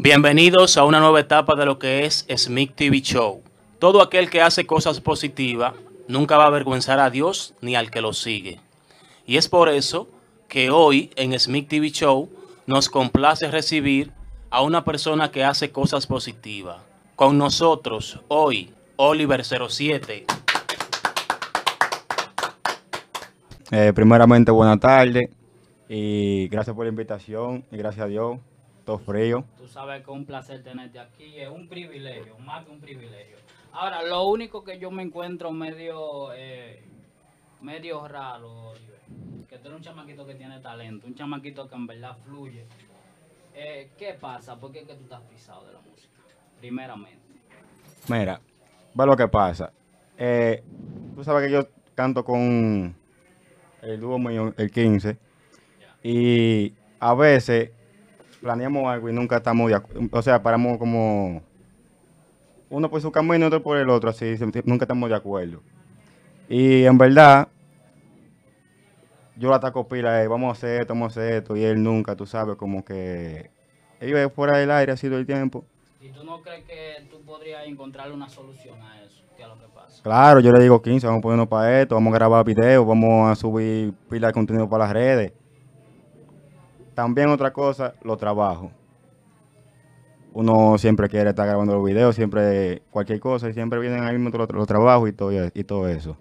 Bienvenidos a una nueva etapa de lo que es Smith TV Show. Todo aquel que hace cosas positivas nunca va a avergüenzar a Dios ni al que lo sigue. Y es por eso que hoy en Smith TV Show nos complace recibir a una persona que hace cosas positivas. Con nosotros hoy, Oliver 07. Eh, primeramente, buenas tardes y gracias por la invitación y gracias a Dios frío. Tú sabes que es un placer tenerte aquí, es un privilegio, más que un privilegio. Ahora, lo único que yo me encuentro medio, eh, medio raro, que tú eres un chamaquito que tiene talento, un chamaquito que en verdad fluye. Eh, ¿Qué pasa? ¿Por qué que tú estás pisado de la música? Primeramente. Mira, ve lo que pasa. Eh, tú sabes que yo canto con el dúo el 15, y a veces planeamos algo y nunca estamos de acuerdo. O sea, paramos como uno por su camino y otro por el otro, así nunca estamos de acuerdo. Y en verdad, yo lo ataco pila, eh, vamos a hacer esto, vamos a hacer esto, y él nunca, tú sabes, como que iba fuera del aire así todo el tiempo. ¿Y tú no crees que tú podrías encontrarle una solución a eso? lo que pasa? Claro, yo le digo 15, vamos a ponernos para esto, vamos a grabar videos, vamos a subir pila de contenido para las redes. También otra cosa, los trabajos. Uno siempre quiere estar grabando los videos, siempre cualquier cosa, y siempre vienen ahí mismo los, trabajos y todo, y todo eso.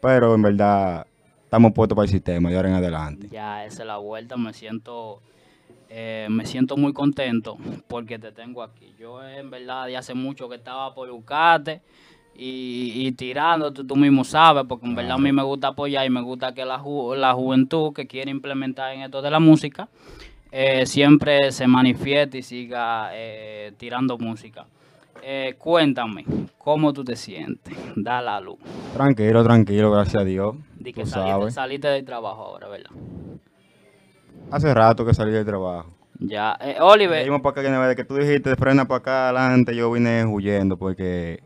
Pero en verdad estamos puestos para el sistema de ahora en adelante. Ya, esa es la vuelta, me siento, eh, me siento muy contento porque te tengo aquí. Yo en verdad ya hace mucho que estaba por buscarte y, tirando, tú, mismo sabes, porque en verdad a mí me gusta apoyar y me gusta que la, la juventud que quiere implementar en esto de la música eh, siempre se manifieste y siga eh, tirando música. Eh, cuéntame, ¿cómo tú te sientes? Da la luz. Tranquilo, tranquilo, gracias a Dios. Di que saliste, del trabajo ahora, ¿verdad? Hace rato que salí del trabajo. Ya, Oliver. para acá que tú dijiste frena para acá adelante, yo vine huyendo porque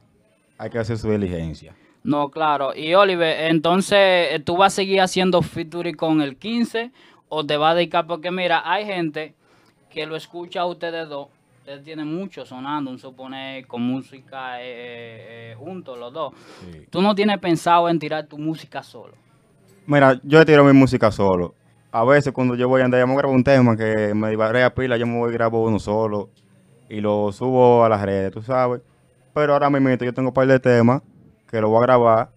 hay que hacer su diligencia. No, claro. Y Oliver, entonces, eh, ¿tú vas a seguir haciendo featuring con el 15 o te vas a dedicar? Porque mira, hay gente que lo escucha a ustedes dos. Ustedes tienen mucho sonando, un supone con música eh, eh, eh, juntos los dos. ¿Tú no tienes pensado en tirar tu música solo? Mira, yo tiro mi música solo. A veces cuando yo voy a andar, yo me grabo un tema que me iba a pila, yo me voy y grabo uno solo y lo subo a las redes, tú sabes. Pero ahora mismo yo tengo un par de temas que lo voy a grabar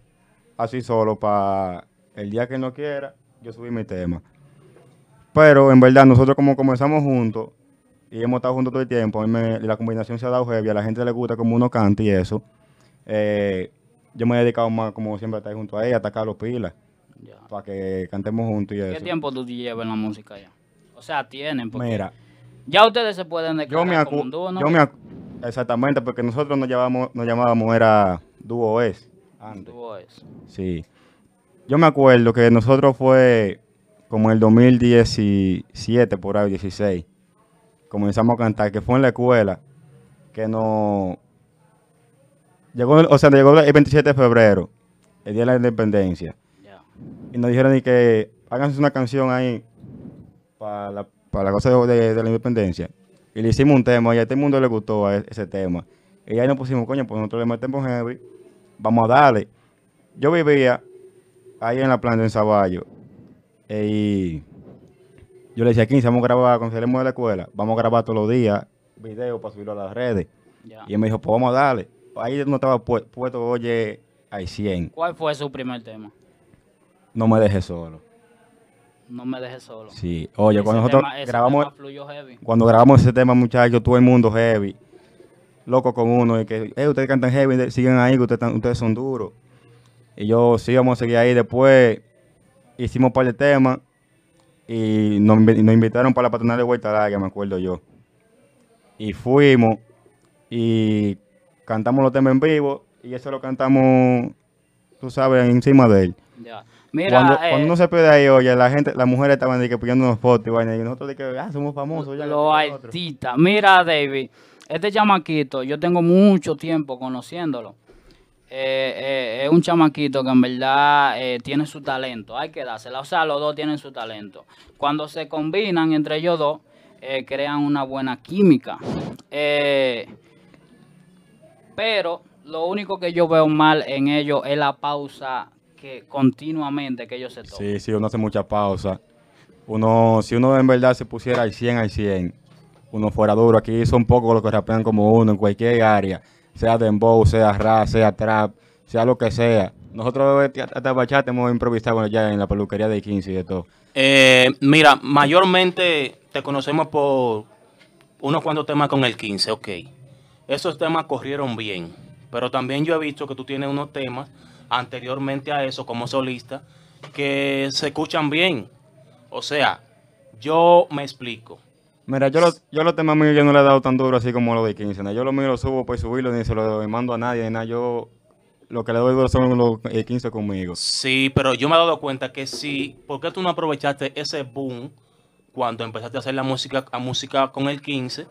así solo para el día que no quiera, yo subí mi tema. Pero en verdad, nosotros como comenzamos juntos y hemos estado juntos todo el tiempo, a mí la combinación se ha dado heavy, a la gente le gusta como uno canta y eso. Eh, yo me he dedicado más, como siempre, a estar junto a ella, a atacar los pilas. Para que cantemos juntos y eso. ¿Qué tiempo tú llevas en la música ya? O sea, tienen. Porque Mira. Ya ustedes se pueden declarar yo me como un Exactamente, porque nosotros nos llamábamos, nos llamábamos era Dúo Es. Sí. Yo me acuerdo que nosotros fue como el 2017, por ahí 16. Comenzamos a cantar, que fue en la escuela, que nos... Llegó, o sea, llegó el 27 de febrero, el Día de la Independencia. Y nos dijeron que háganse una canción ahí para la, para cosa de la independencia. Y le hicimos un tema y a este mundo le gustó e-, ese tema. Y ahí nos pusimos, coño, pues nosotros le metemos heavy, vamos a darle. Yo vivía ahí en la planta en Saballo. E-, y yo le decía, 15, vamos a grabar, cuando salimos de la escuela, vamos a grabar todos los días videos para subirlo a las redes. Y él me dijo, pues vamos a darle. Ahí no estaba puesto, oye, hay 100. ¿Cuál fue su primer tema? No me dejes solo. No me dejes solo. Sí, oye, cuando nosotros grabamos. Cuando grabamos ese tema, muchachos, todo el mundo heavy. Loco con uno, y que, eh, ustedes cantan heavy, siguen ahí, que ustedes, son duros. Y yo, sí, vamos a seguir ahí. Después hicimos un par de temas y nos, invitaron para la patronal de Vuelta que me acuerdo yo. Y fuimos y cantamos los temas en vivo y eso lo cantamos, tú sabes, encima de él. Ya cuando, eh, uno se pide ahí, oye, la gente, las mujeres estaban de que poniendo unos y vaina, y nosotros de que ah, somos famosos. Ya, los Mira, David, este chamaquito, yo tengo mucho tiempo conociéndolo. Eh, eh, es un chamaquito que en verdad tiene su talento, hay que dársela. O sea, los dos tienen su talento. Cuando se combinan entre ellos dos, crean una buena química. pero lo único que yo veo mal en ellos es la pausa que continuamente que ellos se toman. Sí, sí, uno hace mucha pausa. Uno, si uno en verdad se pusiera al 100 al 100, uno fuera duro. Aquí son poco los que rapean como uno en cualquier área, sea dembow, sea rap, sea trap, sea lo que sea. Nosotros hasta bachata hemos improvisado ya en la peluquería de 15 y de todo. Eh, mira, mayormente te conocemos por unos cuantos temas con el 15, ok. Esos temas corrieron bien, pero también yo he visto que tú tienes unos temas anteriormente a eso como solista que se escuchan bien. O sea, yo me explico. Mira, yo, yo los temas míos yo no le he dado tan duro así como lo de 15. Yo los míos los subo pues subirlo ni se los mando a nadie. nada Yo lo que le doy duro son los 15 eh, conmigo. Sí, pero yo me he dado cuenta que sí. ¿Por qué tú no aprovechaste ese boom cuando empezaste a hacer la música, a música con el 15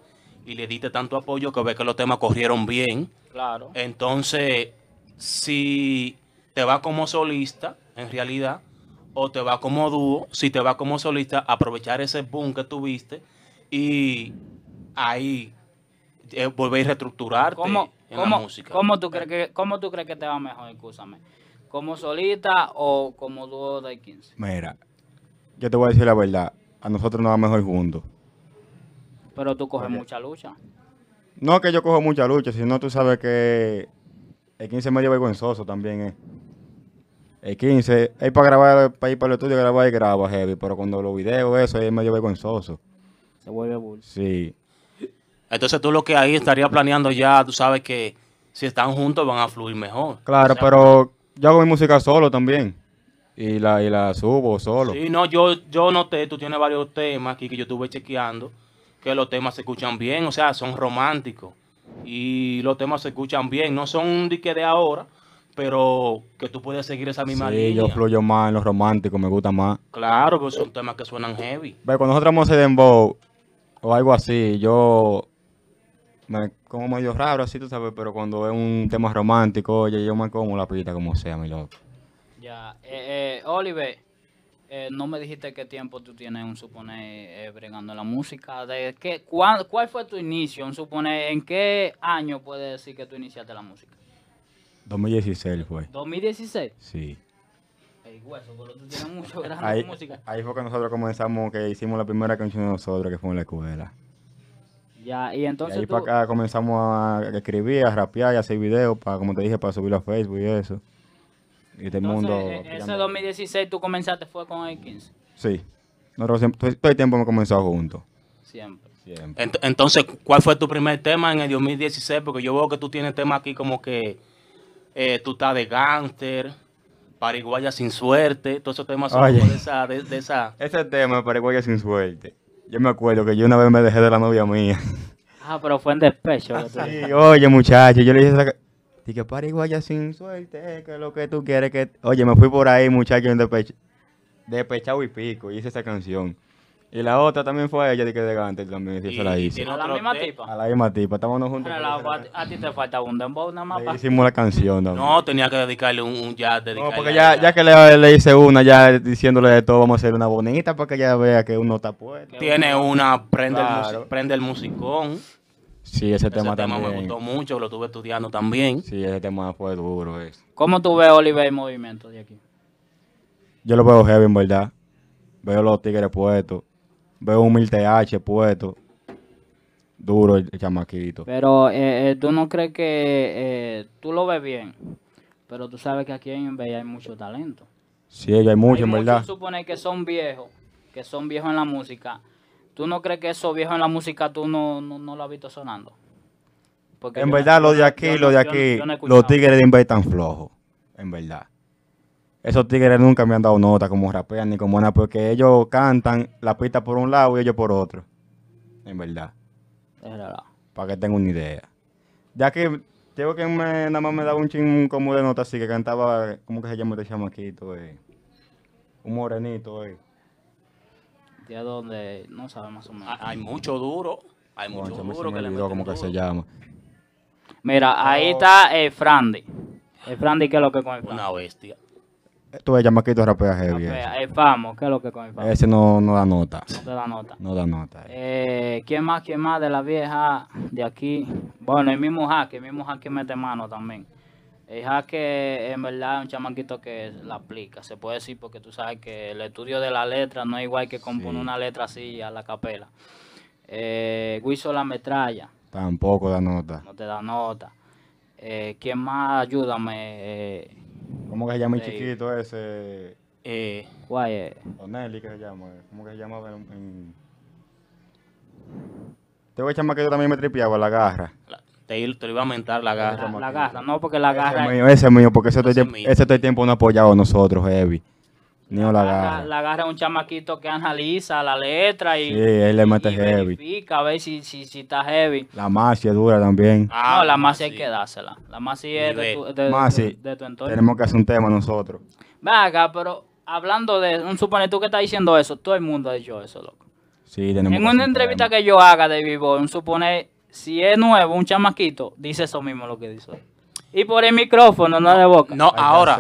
y le diste tanto apoyo que ves que los temas corrieron bien? Claro. Entonces, si te va como solista, en realidad, o te va como dúo. Si te va como solista, aprovechar ese boom que tuviste y ahí eh, volver a reestructurarte en la música. ¿cómo tú, crees que, ¿Cómo tú crees que te va mejor? Escúchame. ¿Como solista o como dúo de 15? Mira, yo te voy a decir la verdad. A nosotros nos va mejor juntos. Pero tú coges mucha lucha. No que yo cojo mucha lucha, sino tú sabes que el 15 es medio vergonzoso también, es. Eh. El 15, ahí para grabar, para ir para el estudio, grabar y graba heavy. Pero cuando lo videos, eso es medio vergonzoso. Se vuelve bull. Sí. Entonces tú lo que ahí estaría planeando ya, tú sabes que si están juntos van a fluir mejor. Claro, pero yo hago mi música solo también. Y la, y la subo solo. Sí, no, yo, yo noté, tú tienes varios temas aquí que yo estuve chequeando, que los temas se escuchan bien, o sea, son románticos. Y los temas se escuchan bien, no son un dique de ahora, pero que tú puedes seguir esa misma sí, yo fluyo más en lo romántico, me gusta más. Claro, porque son temas que suenan heavy. cuando nosotros vamos a dembow o algo así, yo me como medio raro así, tú sabes, pero cuando es un tema romántico, oye, yo me como la pita como sea, mi loco. Ya, eh, eh Oliver, eh, no me dijiste qué tiempo tú tienes, un supone, eh, bregando la música. De qué, cuál, fue tu inicio? Un ¿en qué año puedes decir que tú iniciaste la música? 2016 fue. ¿2016? Sí. ahí, fue que nosotros comenzamos, que hicimos la primera canción nosotros, que fue en la escuela. Ya, y entonces. ahí para acá comenzamos a escribir, a rapear y a hacer videos, para, como te dije, para subirlo a Facebook y eso. Y este el mundo. E-, ese 2016 tú comenzaste, fue con el 15. Sí. Nosotros siempre, todo el tiempo hemos comenzado juntos. Siempre. Siempre. Entonces, ¿cuál fue tu primer tema en el 2016? Porque yo veo que tú tienes temas aquí como que eh, tú estás de gangster Paraguaya sin suerte, todos esos temas son de esa, de, esa... Ese tema, Paraguaya sin suerte, yo me acuerdo que yo una vez me dejé de la novia mía. Ah, pero fue en despecho. sí, oye, muchacho, yo le hice esa... Dije, Paraguaya sin suerte, eh, que lo que tú quieres que... Oye, me fui por ahí, muchacho, en despecho. Despechado y pico, hice esa canción. Y la otra también fue a ella de que también, la ¿A la misma tipa? A la misma tipa, estábamos juntos. a, ti te falta un dembow nada más. hicimos la canción No, tenía que dedicarle un, ya, dedicarle No, porque ya, ya que le, le, hice una, ya diciéndole de todo, vamos a hacer una bonita para que ya vea que uno está puesto. Tiene una, prende, el, prende el musicón. Sí, ese, ese tema, también. me gustó mucho, lo estuve estudiando también. Sí, ese tema fue duro. es ¿Cómo tú ves Oliver en movimiento de aquí? Yo lo veo heavy, en verdad. Veo los tigres puestos Veo un h TH puesto. Duro el chamaquito. Pero eh, eh, tú no crees que eh, tú lo ves bien, pero tú sabes que aquí en bay hay mucho talento. Sí, hay mucho, en verdad. supone que son viejos, que son viejos en la música. ¿Tú no crees que esos viejos en la música tú no, no, lo has visto sonando? en verdad, los de aquí, los de aquí, los tigres de invey están flojos. En verdad esos tigres nunca me han dado nota como rapean ni como nada, porque ellos cantan la pista por un lado y ellos por otro. En verdad. Es verdad. Para que tengan una idea. Ya que tengo que nada más me daba un ching como de nota, así que cantaba, como que se llama este chamaquito? Eh? Un morenito, eh. De donde no sabe más o menos. Ah, hay mucho duro. Hay mucho duro que le que se llama. Mira, ahí oh. está el eh, Frandi. El eh, Frandi, ¿qué es lo que con Una bestia. Tú ves, chamaquito rapea heavy. El famo, ¿qué es lo que con el famo? Ese no, da nota. No da nota. No da nota. ¿Quién más, quién más de la vieja de aquí? Bueno, el mismo Jaque, el mismo Jaque mete mano también. El Jaque, en verdad, es un chamaquito que la aplica. Se puede decir porque tú sabes que el estudio de la letra no es igual que compone una letra así a la capela. Eh, Guiso la metralla. Tampoco da nota. No te da nota. Eh, ¿Quién más? Ayúdame. Eh, ¿Cómo que se llama el chiquito ese? Eh, O Nelly ¿qué se llama? Eh. ¿Cómo que se llamaba en...? Te este voy a echar que yo también me tripiaba la garra. te, iba a aumentar la garra. La, garra, no, porque la garra... Ese es mío, ese mío porque ese, es ese el tiempo no ha apoyado a nosotros, Heavy niola la, agarra, La agarra un chamaquito que analiza la letra y, sí, le mete heavy. verifica a ver si, si, si está heavy. La masi es dura también. Ah, no, la masi hay que dársela. La masi es de tu, de, tu, entorno. Tenemos que hacer un tema nosotros. Venga, pero hablando de un supone tú que estás diciendo eso, todo el mundo ha dicho eso, loco. Sí, tenemos en una entrevista que yo haga de vivo, un supone si es nuevo, un chamaquito, dice eso mismo lo que dice. Y por el micrófono, no de boca. No, ahora.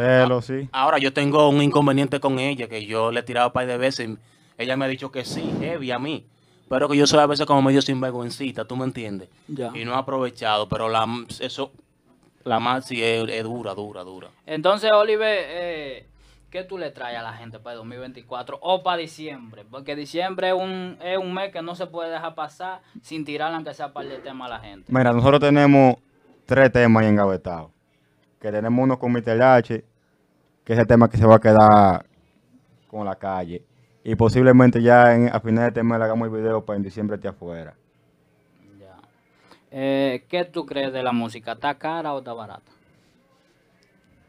Ahora yo tengo un inconveniente con ella, que yo le he tirado un par de veces. ella me ha dicho que sí, heavy a mí. Pero que yo soy a veces como medio sinvergüencita, ¿tú me entiendes? Ya. Y no he aprovechado, pero la, eso, la más sí es, dura, dura, dura. Entonces, Oliver, eh, ¿qué tú le traes a la gente para 2024 o para diciembre? Porque diciembre es un, es un mes que no se puede dejar pasar sin tirar aunque sea para el tema a la gente. Mira, nosotros tenemos tres temas ahí engavetados. Que tenemos uno con Mr. H, que es el tema que se va a quedar con la calle. Y posiblemente ya en, a finales de mes le hagamos el video para en diciembre de afuera. Ya. Eh, ¿Qué tú crees de la música? ¿Está cara o está barata?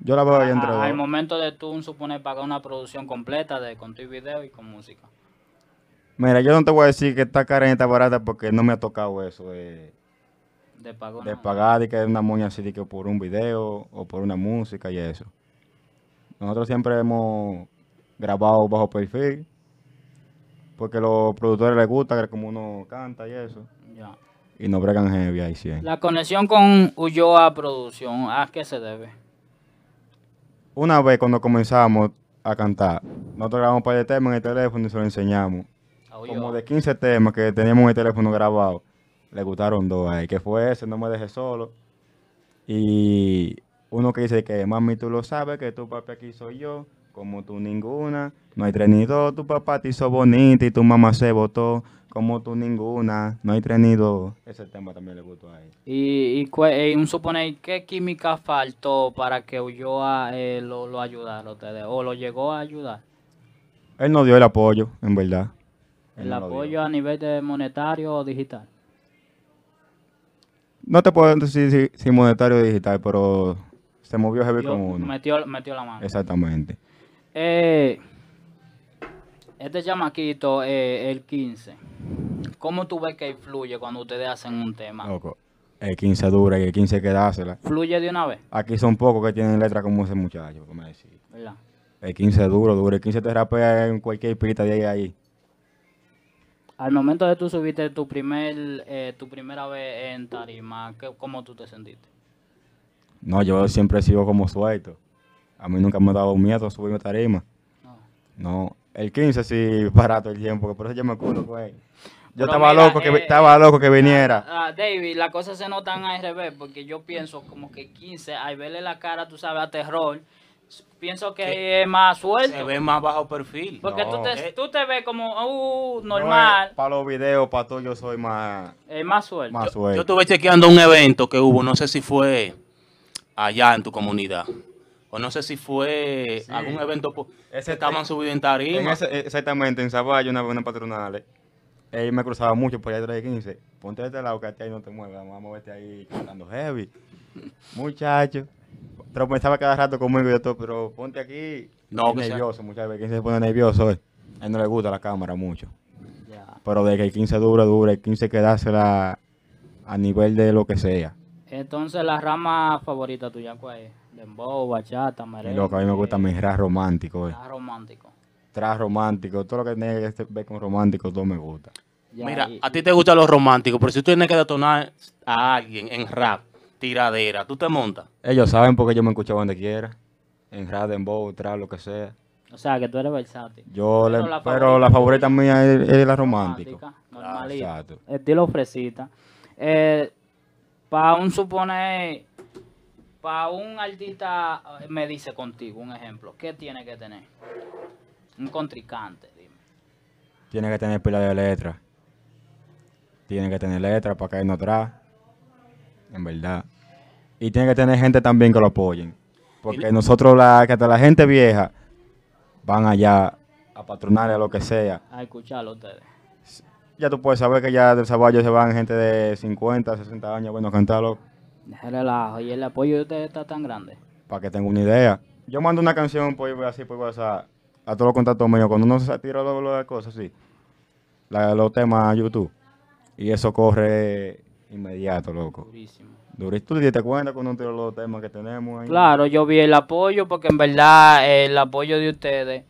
Yo la veo ahí entre Al momento de tú suponer pagar una producción completa de con tu video y con música. Mira, yo no te voy a decir que está cara ni está barata porque no me ha tocado eso. Eh de, pagar y que una moña así que por un video o por una música y eso. Nosotros siempre hemos grabado bajo perfil porque a los productores les gusta como uno canta y eso. Y no bregan heavy ahí sí. La conexión con Ulloa Producción, ¿a qué se debe? Una vez cuando comenzamos a cantar, nosotros grabamos un par de temas en el teléfono y se lo enseñamos. como de 15 temas que teníamos en el teléfono grabado le gustaron dos ahí, que fue ese, no me dejé solo. Y uno que dice que mami tú lo sabes, que tu papi aquí soy yo, como tú ninguna, no hay tres tu papá te hizo bonito y tu mamá se votó, como tú ninguna, no hay tres Ese tema también le gustó a Y, y, eh, un suponer, ¿qué química faltó para que huyó a eh, lo, lo ustedes? ¿O lo llegó a ayudar? Él no dio el apoyo, en verdad. ¿El apoyo a nivel de monetario o digital? No te puedo decir si, monetario o digital, pero se movió heavy con uno. Metió, la mano. Exactamente. Eh, este chamaquito, el 15. ¿Cómo tú ves que fluye cuando ustedes hacen un tema? Loco, el 15 dura y el 15 quedársela. ¿Fluye de una vez? Aquí son pocos que tienen letra como ese muchacho, como El 15 duro, duro. El 15 te rapea en cualquier pista de ahí ahí. Al momento de tú subiste tu primer, eh, tu primera vez en tarima, ¿cómo tú te sentiste? No, yo siempre sigo como suelto. A mí nunca me ha dado miedo subirme a tarima. No. El 15 sí barato el tiempo, por eso yo me culo güey. Yo eh, estaba loco, que estaba eh, loco que viniera. Ah, ah, David, las cosas se notan al revés, porque yo pienso como que 15, al verle la cara, tú sabes, a terror, pienso que es más suelto. Se ve más bajo perfil. Porque tú, te, tú, te, ves como uh, normal. para los videos, para todo, yo soy más. Es más suelto. Yo, estuve chequeando un evento que hubo, no sé si fue allá en tu comunidad. O no sé si fue algún evento ese estaban subidos en tarima. En e, exactamente, en Saballo, una una patronal. Él eh. me cruzaba mucho por allá 315. Ponte de este lado que ahí no te muevas. Vamos a moverte ahí cantando heavy. Muchachos pero me estaba cada rato conmigo y todo, pero ponte aquí. No, nervioso muchas veces. se pone nervioso? A él no le gusta la cámara mucho. Pero de que el 15 dura, dura. El 15 quedársela a nivel de lo que sea. Entonces, la rama favorita tuya, ¿cuál es? Dembow, bachata, merengue. Lo que a mí me gusta mi rap romántico. Eh. romántico. Tras romántico. Todo lo que tiene que ver con romántico, todo me gusta. Mira, a ti te gusta lo romántico, pero si tú tienes que detonar a alguien en rap, tiradera, ¿tú te montas? Ellos saben porque yo me escucho donde quiera. En radio, en voz, lo que sea. O sea, que tú eres versátil. Yo pero, le, la, pero favorita, la favorita mía es, la romántica. Ah, normalita. estilo fresita. Eh, para un suponer, para un artista, eh, me dice contigo un ejemplo, ¿qué tiene que tener? Un contrincante, dime. Tiene que tener pila de letra Tiene que tener letra para caer no atrás en verdad. Y tiene que tener gente también que lo apoyen. Porque nosotros, la, que hasta la gente vieja, van allá a patronar, a lo que sea. A escucharlo ustedes. Ya tú puedes saber que ya del Saballo se van gente de 50, 60 años, bueno, cantarlo. Relajo, y el apoyo de ustedes está tan grande. Para que tenga una idea. Yo mando una canción, pues así, pues a, a todos los contactos míos. Cuando uno se tira de cosas así, los temas a YouTube. Y eso corre Inmediato, loco. Durísimo. Durísimo. te cuenta con todos los temas que tenemos ahí? Claro, yo vi el apoyo porque en verdad eh, el apoyo de ustedes.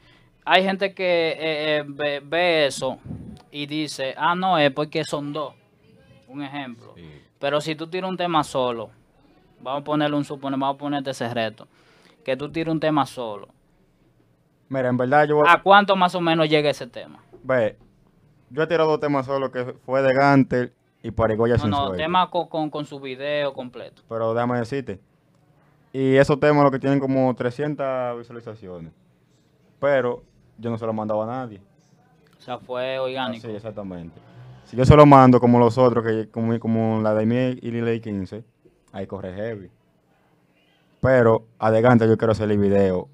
Hay gente que eh, eh, ve, eso y dice, ah, no, es porque son dos. Un ejemplo. Pero si tú tiras un tema solo, vamos a ponerle un supone, vamos a ponerte ese reto, que tú tiras un tema solo. Mira, en verdad yo... ¿A cuánto más o menos llega ese tema? Ve, yo he tirado dos temas solo que fue de Gantel y Parigoya no, sin no, no, tema con, su video completo. Pero déjame decirte. Y esos temas lo que tienen como 300 visualizaciones. Pero yo no se lo mandaba a nadie. O sea, fue orgánico. sí, exactamente. Si yo se lo mando como los otros, que como, la de mí y Lily 15, ahí corre heavy. Pero adelante yo quiero hacer el video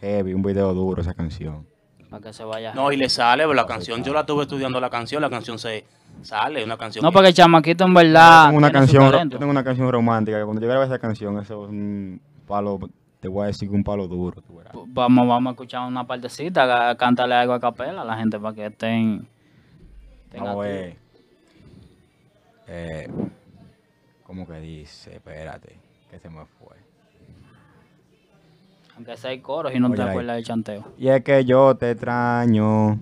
heavy, un video duro esa canción. Para que se vaya. No, y le sale, la canción, yo la tuve estudiando la canción, la canción se sale, una canción. No, porque el chamaquito en verdad. tengo una, canción, tengo una canción romántica, que cuando yo ver esa canción, eso es un palo, te voy a decir que un palo duro. Vamos, vamos a escuchar una partecita, cántale algo a capela a la gente para que estén. a eh, ¿Cómo que dice? Espérate, que se me fue. Aunque sea el y no te acuerdas del chanteo. Y es que yo te extraño.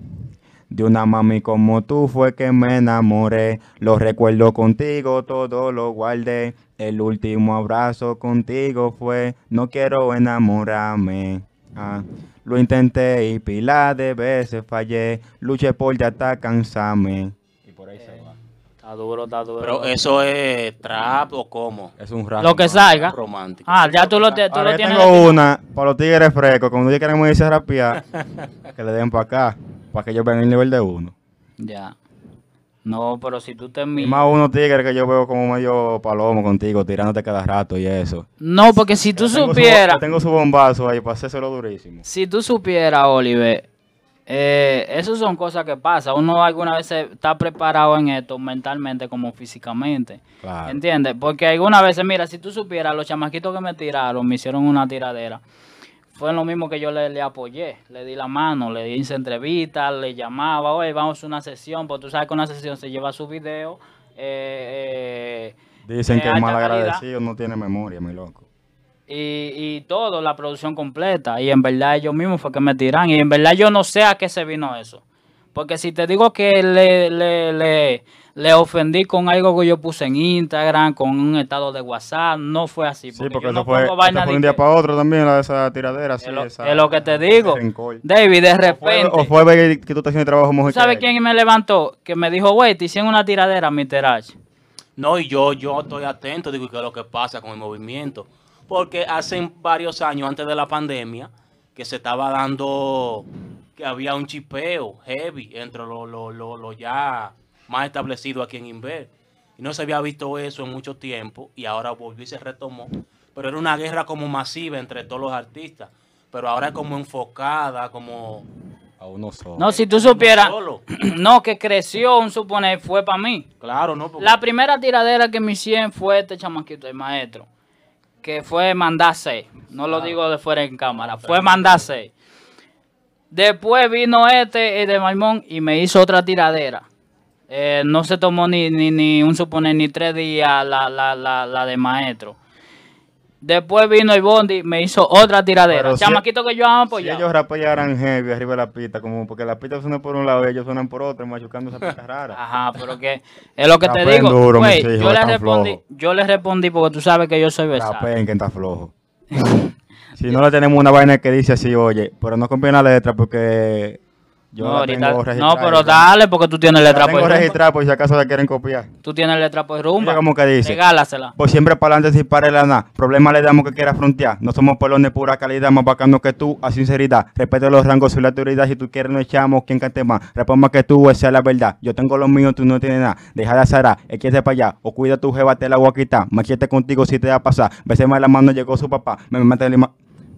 De una mami como tú fue que me enamoré. Los recuerdo contigo, todo lo guardé. El último abrazo contigo fue, no quiero enamorarme. Ah, lo intenté y pila de veces fallé. Luché por ya hasta cansarme duro, duro. Pero eso es trap o cómo? Es un rato. Lo que salga. Romántico. Ah, ya tú lo, tú lo tienes. una para los tigres frescos. Cuando ellos queremos irse a rapear, que le den para acá, para que yo vea el nivel de uno. Ya. No, pero si tú te miras. Más uno tigre que yo veo como medio palomo contigo, tirándote cada rato y eso. No, porque si tú supieras. Tengo su bombazo ahí, para hacérselo durísimo. Si tú supieras, Oliver, eh, esas son cosas que pasan. Uno alguna vez está preparado en esto mentalmente como físicamente. ¿Entiendes? Porque alguna vez, mira, si tú supieras, los chamaquitos que me tiraron, me hicieron una tiradera. Fue lo mismo que yo le, apoyé, le di la mano, le hice entrevista le llamaba, oye, vamos a una sesión, porque tú sabes que una sesión se lleva su video. Eh, eh, Dicen que el mal agradecido no tiene memoria, mi loco y, todo, la producción completa. Y en verdad ellos mismos fue que me tiran. Y en verdad yo no sé a qué se vino eso. Porque si te digo que le, le, ofendí con algo que yo puse en Instagram, con un estado de WhatsApp, no fue así. sí, porque no fue, un día para otro también, la esa tiradera. Es, lo, que te digo. David, de repente. O fue, que tú estás haciendo trabajo mujer. ¿Sabes quién me levantó? Que me dijo, güey, te hicieron una tiradera, Mr. H. No, y yo, yo estoy atento, digo, ¿qué es lo que pasa con el movimiento? porque hace varios años antes de la pandemia que se estaba dando que había un chipeo heavy entre los lo, ya más establecido aquí en Inver. Y no se había visto eso en mucho tiempo y ahora volvió y se retomó. Pero era una guerra como masiva entre todos los artistas. Pero ahora es como enfocada, como... A uno solo. No, si tú supieras... No, que creció, un suponer, fue para mí. Claro, no. La primera tiradera que me hicieron fue este chamaquito, el maestro que fue mandarse. No lo ah. digo de fuera en cámara, fue mandarse. Después vino este, el de Maimón, y me hizo otra tiradera. Eh, no se tomó ni, ni, ni un suponer ni tres días la, la, la, la de maestro. Después vino el Bondi, me hizo otra tiradera. Chamaquito que yo amo, pues si ellos rapearan heavy arriba de la pista, como porque la pista suena por un lado y ellos suenan por otro, machucando esa pista rara. Ajá, pero que es lo que te digo. Duro, yo, le respondí, yo le respondí porque tú sabes que yo soy besado. Rapen que está flojo. si no le tenemos una vaina que dice así, oye, pero no conviene la letra porque yo no, ahorita, no, pero dale, porque tú tienes letra por rumbo. registrada por si acaso la quieren copiar. Tú tienes letra por rumba. como que dice. Regálasela. Pues siempre para adelante si para el nada. Problema le damos que quiera frontear. No somos pelones de pura calidad, más bacano que tú, a sinceridad. Respeto los rangos y la autoridad. Si tú quieres, no echamos quien cante más. Responda que tú, esa es la verdad. Yo tengo los míos, tú no tienes nada. Deja de azar, échate para allá. O cuida tu jeba, te la voy a quitar. Machete contigo si te va a pasar. más la mano, llegó su papá. Me mete el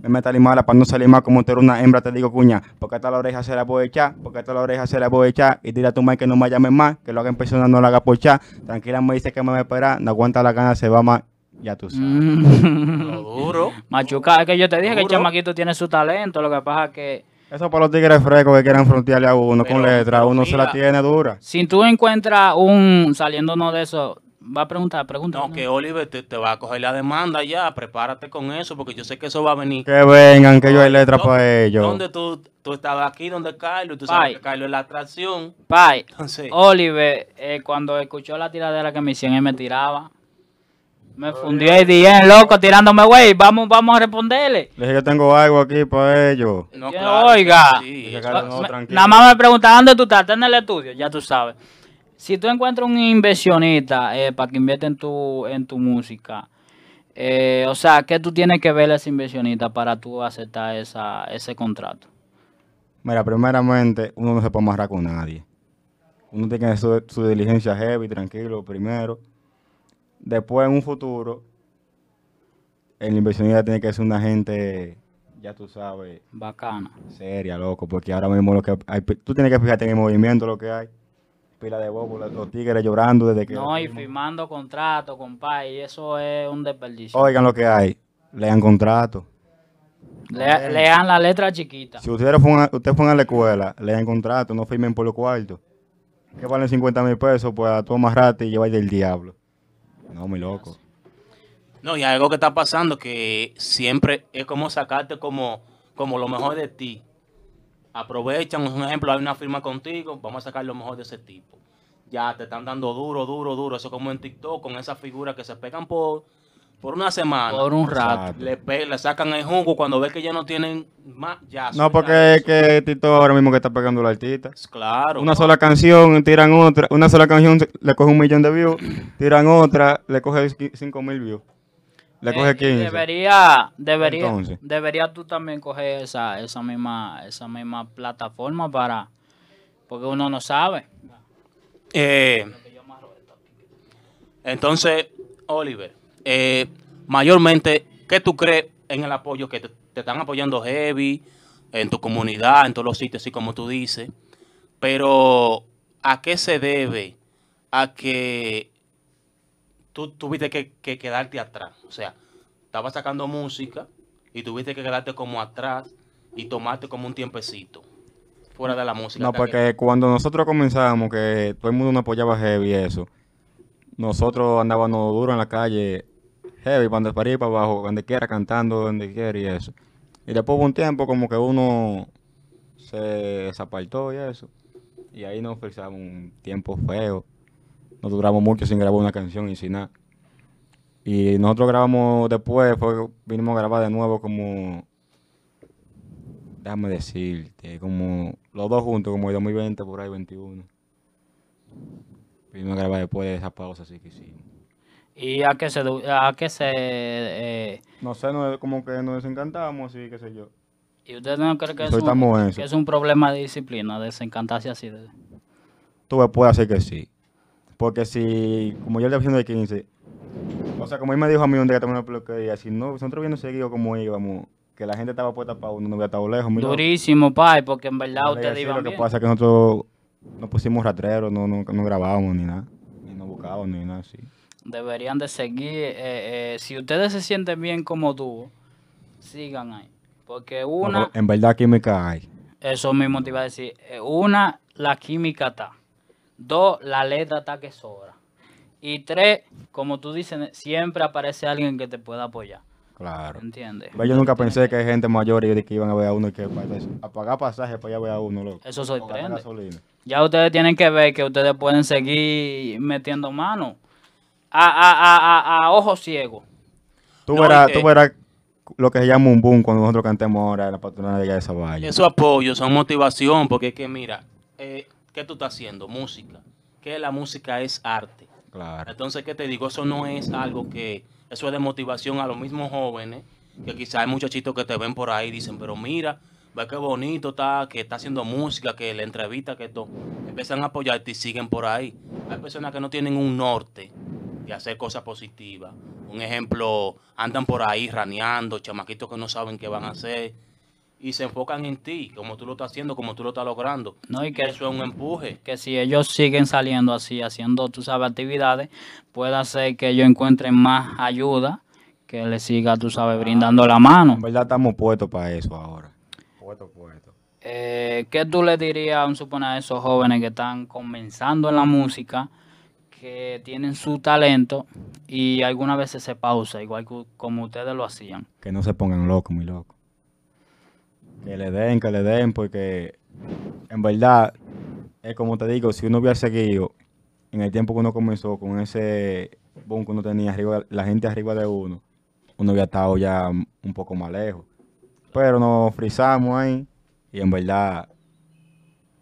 me meta limada, para no salir más como tú una hembra, te digo cuña, porque esta la oreja se la puede echar, porque esta la oreja se la puede echar, y dile a tu madre que no me llame más, que lo haga en persona, no la haga por tranquila me dice que me va a esperar, no aguanta la gana, se va más, ya tú sabes. Mm. lo duro. Machuca, es que yo te dije que el chamaquito tiene su talento, lo que pasa es que... Eso para los tigres frescos que quieran frontearle a uno con letra, uno se la tiene dura. Si tú encuentras un, saliéndonos de eso, va a preguntar, pregunta. No, que Oliver te, va a coger la demanda ya, prepárate con eso, porque yo sé que eso va a venir. Que vengan, que yo hay letra para ellos. ¿Dónde tú, tú estabas aquí, donde Carlos, tú sabes que Carlos es la atracción. Pai, Oliver, eh, cuando escuchó la tiradera que me hicieron, él me tiraba. Me fundió el día, loco, tirándome, güey, vamos, vamos a responderle. Le dije que tengo algo aquí para ellos. No, Oiga, nada más me preguntaba, ¿dónde tú estás? ¿Estás en el estudio? Ya tú sabes si tú encuentras un inversionista eh, para que invierta en tu, en tu música, eh, o sea, ¿qué tú tienes que ver a ese inversionista para tú aceptar esa, ese contrato? Mira, primeramente, uno no se puede amarrar con nadie. Uno tiene que hacer su, diligencia heavy, tranquilo, primero. Después, en un futuro, el inversionista tiene que ser una gente, ya tú sabes. Bacana. Seria, loco, porque ahora mismo lo que hay, tú tienes que fijarte en el movimiento, lo que hay pila de bobos, los tigres llorando desde que... No, y firmando contrato, compadre, y eso es un desperdicio. Oigan lo que hay, lean contrato. lean la letra chiquita. Si ustedes usted fue a la escuela, lean contrato, no firmen por los cuartos. Que valen 50 mil pesos, pues a tu rato y llevar del diablo. No, mi loco. No, y algo que está pasando que siempre es como sacarte como, como lo mejor de ti aprovechan, un ejemplo, hay una firma contigo, vamos a sacar lo mejor de ese tipo. Ya te están dando duro, duro, duro. Eso como en TikTok, con esas figuras que se pegan por, por una semana. Por un rato. Le, sacan el jugo cuando ve que ya no tienen más. Ya, no, porque es que TikTok ahora mismo que está pegando la artista. Claro. Una sola canción, tiran otra. Una sola canción le coge un millón de views. Tiran otra, le coge cinco mil views. Eh, debería, debería, tú también coger esa, esa, misma, esa misma plataforma para... Porque uno no sabe. Eh, entonces, Oliver, eh, mayormente, ¿qué tú crees en el apoyo que te, te, están apoyando heavy en tu comunidad, en todos los sitios, así como tú dices? Pero, ¿a qué se debe? A que tú tuviste que, quedarte atrás. O sea, estaba sacando música y tuviste que quedarte como atrás y tomarte como un tiempecito fuera de la música. No, porque cuando nosotros comenzamos, que todo el mundo nos apoyaba heavy eso, nosotros andábamos duro en la calle, heavy, cuando para y para abajo, donde quiera, cantando, donde quiera y eso. Y después hubo un tiempo como que uno se desapartó y eso. Y ahí nos ofrecíamos un tiempo feo. Nosotros duramos mucho sin grabar una canción y sin nada. Y nosotros grabamos después, vinimos a grabar de nuevo como, déjame decirte, como los dos juntos, como el 2020, por ahí 21. Vinimos a grabar después de esa pausa, así que sí ¿Y a qué se... A se eh? No sé, como que nos desencantamos, así, qué sé yo. ¿Y ustedes no creen que, es un, problema de disciplina, desencantarse así? De... Tú puedes hacer que sí. Porque si, como yo le estaba diciendo de 15, o sea, como él me dijo a mí un día también que decía si no, nosotros viendo seguido como íbamos, que la gente estaba puesta para uno, no había estado lejos. Durísimo, pa, porque en verdad ustedes iban Lo que pasa es que nosotros nos pusimos ratreros, no, no, no grabábamos ni nada, ni nos buscábamos ni nada así. Deberían de seguir, eh, eh, si ustedes se sienten bien como tú, sigan ahí. Porque una... en verdad química hay. Eso mismo te iba a decir. Eh, una, la química está. Dos, la letra está que sobra. Y tres, como tú dices, siempre aparece alguien que te pueda apoyar. Claro. ¿Entiendes? Yo nunca pensé que hay gente mayor y que iban a ver a uno y que pues, pues, apagar pasajes para ir ver a uno, loco. Eso sorprende. Ya ustedes tienen que ver que ustedes pueden seguir metiendo mano. A, a, a, ojos ciegos. Tú verás, lo que se llama un boom cuando nosotros cantemos ahora en la patronal de esa valla. Eso apoyo, son motivación, porque es que mira, eh, ¿qué tú estás haciendo? Música. Que la música es arte. Claro. Entonces, ¿qué te digo? Eso no es algo que, eso es de motivación a los mismos jóvenes, que quizás hay muchachitos que te ven por ahí y dicen, pero mira, ve qué bonito está, que está haciendo música, que la entrevista, que esto Empiezan a apoyarte y siguen por ahí. Hay personas que no tienen un norte de hacer cosas positivas. Un ejemplo, andan por ahí raneando, chamaquitos que no saben qué van a hacer y se enfocan en ti, como tú lo estás haciendo, como tú lo estás logrando. No, y que eso es un empuje. Que si ellos siguen saliendo así, haciendo, tú sabes, actividades, puede hacer que ellos encuentren más ayuda, que les siga, tú sabes, ah, brindando la mano. En verdad estamos puestos para eso ahora. Puesto, puesto. Eh, ¿Qué tú le dirías, un a esos jóvenes que están comenzando en la música, que tienen su talento y algunas veces se pausa, igual como ustedes lo hacían? Que no se pongan locos, muy locos. Que le den, que le den, porque en verdad, es como te digo, si uno hubiera seguido en el tiempo que uno comenzó con ese boom que uno tenía, arriba, la gente arriba de uno, uno hubiera estado ya un poco más lejos. Pero nos frizamos ahí y en verdad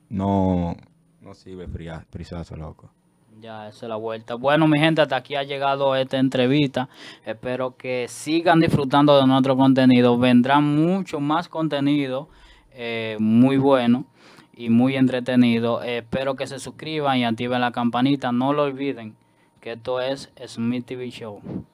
no, no sirve frizarse, loco. Ya, es la vuelta. Bueno, mi gente, hasta aquí ha llegado esta entrevista. Espero que sigan disfrutando de nuestro contenido. Vendrá mucho más contenido eh, muy bueno y muy entretenido. espero que se suscriban y activen la campanita. No lo olviden que esto es Smith TV Show.